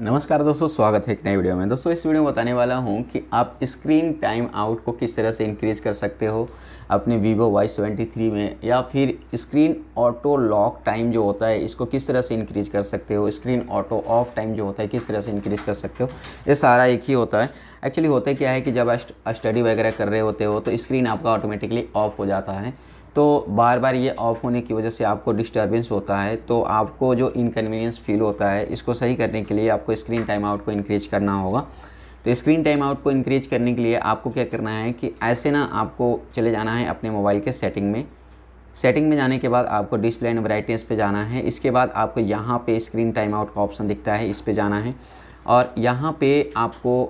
नमस्कार दोस्तों स्वागत है एक नए वीडियो में दोस्तों इस वीडियो में बताने वाला हूं कि आप स्क्रीन टाइम आउट को किस तरह से इंक्रीज कर सकते हो अपने वीवो वाई सेवेंटी थ्री में या फिर स्क्रीन ऑटो लॉक टाइम जो होता है इसको किस तरह से इंक्रीज कर सकते हो स्क्रीन ऑटो ऑफ टाइम जो होता है किस तरह से इंक्रीज कर सकते हो ये सारा एक ही होता है एक्चुअली होता क्या है कि जब स्टडी वगैरह कर रहे होते हो तो स्क्रीन आपका ऑटोमेटिकली ऑफ हो जाता है तो बार बार ये ऑफ़ होने की वजह से आपको डिस्टर्बेंस होता है तो आपको जो इनकन्वीनियंस फील होता है इसको सही करने के लिए आपको स्क्रीन टाइम आउट को इनक्रीज करना होगा तो स्क्रीन टाइम आउट को इनक्रीज करने के लिए आपको क्या करना है कि ऐसे ना आपको चले जाना है अपने मोबाइल के सेटिंग में सेटिंग में जाने के बाद आपको डिस्प्ले एंड ब्राइटनेस पे जाना है इसके बाद आपको यहाँ पे स्क्रीन टाइम आउट का ऑप्शन दिखता है इस पे जाना है और यहाँ पे आपको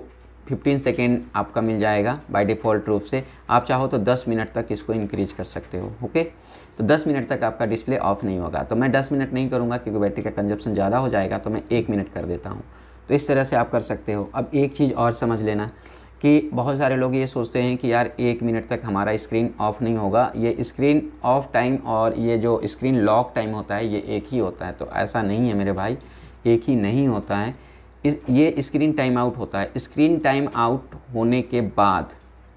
15 सेकेंड आपका मिल जाएगा बाय डिफ़ॉल्ट रूप से आप चाहो तो 10 मिनट तक इसको इंक्रीज कर सकते हो ओके तो 10 मिनट तक आपका डिस्प्ले ऑफ नहीं होगा तो मैं 10 मिनट नहीं करूँगा क्योंकि बैटरी का कंजप्शन ज़्यादा हो जाएगा तो मैं एक मिनट कर देता हूँ तो इस तरह से आप कर सकते हो अब एक चीज़ और समझ लेना कि बहुत सारे लोग ये सोचते हैं कि यार एक मिनट तक हमारा स्क्रीन ऑफ नहीं होगा ये स्क्रीन ऑफ टाइम और ये जो स्क्रीन लॉक टाइम होता है ये एक ही होता है तो ऐसा नहीं है मेरे भाई एक ही नहीं होता है इस ये स्क्रीन टाइम आउट होता है स्क्रीन टाइम आउट होने के बाद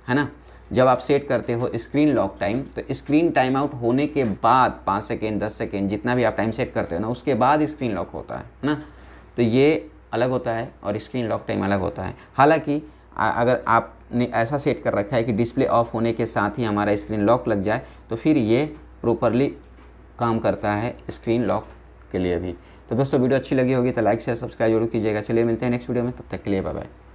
है ना जब आप सेट करते हो स्क्रीन लॉक टाइम तो स्क्रीन टाइम आउट होने के बाद पाँच सेकेंड दस सेकेंड जितना भी आप टाइम सेट करते हो ना उसके बाद स्क्रीन लॉक होता है ना तो ये अलग होता है और स्क्रीन लॉक टाइम अलग होता है हालांकि अगर आपने ऐसा सेट कर रखा है कि डिस्प्ले ऑफ होने के साथ ही हमारा स्क्रीन लॉक लग जाए तो फिर ये प्रॉपरली काम करता है स्क्रीन लॉक के लिए भी तो दोस्तों वीडियो अच्छी लगी होगी तो लाइक शेयर सब्सक्राइब जरूर कीजिएगा चलिए मिलते हैं नेक्स्ट वीडियो में तब तक के लिए बाय बाय